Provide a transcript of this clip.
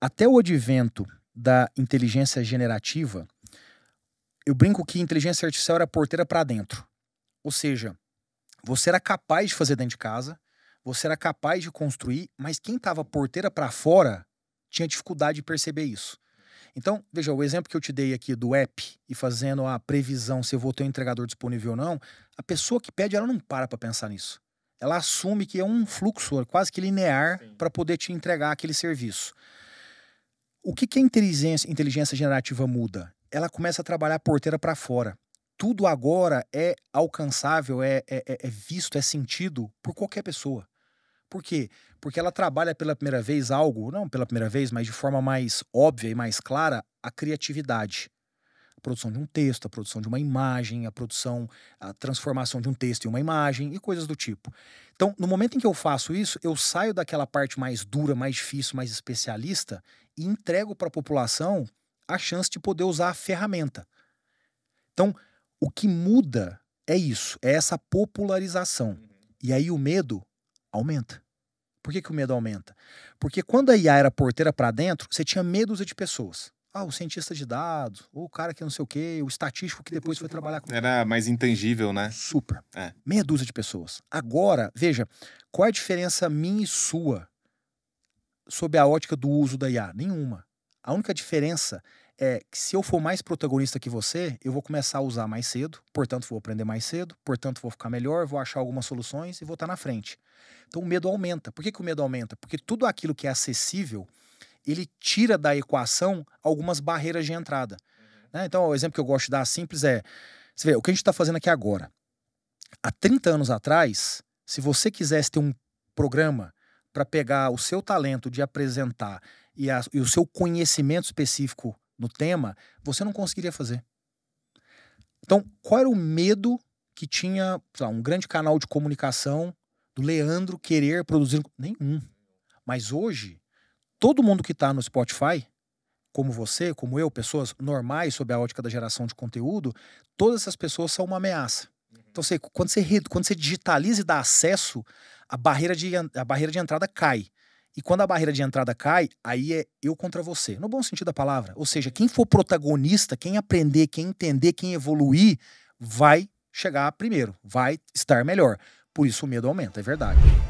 até o advento da inteligência generativa, eu brinco que inteligência artificial era porteira para dentro. Ou seja, você era capaz de fazer dentro de casa, você era capaz de construir, mas quem estava porteira para fora tinha dificuldade de perceber isso. Então, veja, o exemplo que eu te dei aqui do app e fazendo a previsão se eu vou ter um entregador disponível ou não, a pessoa que pede, ela não para para pensar nisso. Ela assume que é um fluxo quase que linear para poder te entregar aquele serviço. O que, que a inteligência, inteligência generativa muda? Ela começa a trabalhar porteira para fora. Tudo agora é alcançável, é, é, é, é visto, é sentido por qualquer pessoa. Por quê? Porque ela trabalha pela primeira vez algo, não pela primeira vez, mas de forma mais óbvia e mais clara, a criatividade a produção de um texto, a produção de uma imagem, a produção, a transformação de um texto em uma imagem e coisas do tipo. Então, no momento em que eu faço isso, eu saio daquela parte mais dura, mais difícil, mais especialista e entrego para a população a chance de poder usar a ferramenta. Então, o que muda é isso, é essa popularização. E aí o medo aumenta. Por que, que o medo aumenta? Porque quando a IA era porteira para dentro, você tinha medo de pessoas. Ah, o cientista de dados, ou o cara que não sei o quê, o estatístico que depois foi trabalhar com. Era mais intangível, né? Super. É. Meia dúzia de pessoas. Agora, veja, qual é a diferença minha e sua sob a ótica do uso da IA? Nenhuma. A única diferença é que se eu for mais protagonista que você, eu vou começar a usar mais cedo, portanto vou aprender mais cedo, portanto vou ficar melhor, vou achar algumas soluções e vou estar tá na frente. Então o medo aumenta. Por que, que o medo aumenta? Porque tudo aquilo que é acessível ele tira da equação algumas barreiras de entrada. Uhum. Né? Então, o exemplo que eu gosto de dar simples é: você vê, o que a gente está fazendo aqui agora. Há 30 anos atrás, se você quisesse ter um programa para pegar o seu talento de apresentar e, a, e o seu conhecimento específico no tema, você não conseguiria fazer. Então, qual era o medo que tinha lá, um grande canal de comunicação do Leandro querer produzir? Nenhum. Mas hoje, todo mundo que está no Spotify, como você, como eu, pessoas normais sob a ótica da geração de conteúdo, todas essas pessoas são uma ameaça. Uhum. Então, você, quando, você, quando você digitaliza e dá acesso, a barreira, de, a barreira de entrada cai. E quando a barreira de entrada cai, aí é eu contra você, no bom sentido da palavra. Ou seja, quem for protagonista, quem aprender, quem entender, quem evoluir, vai chegar primeiro, vai estar melhor. Por isso o medo aumenta, é verdade.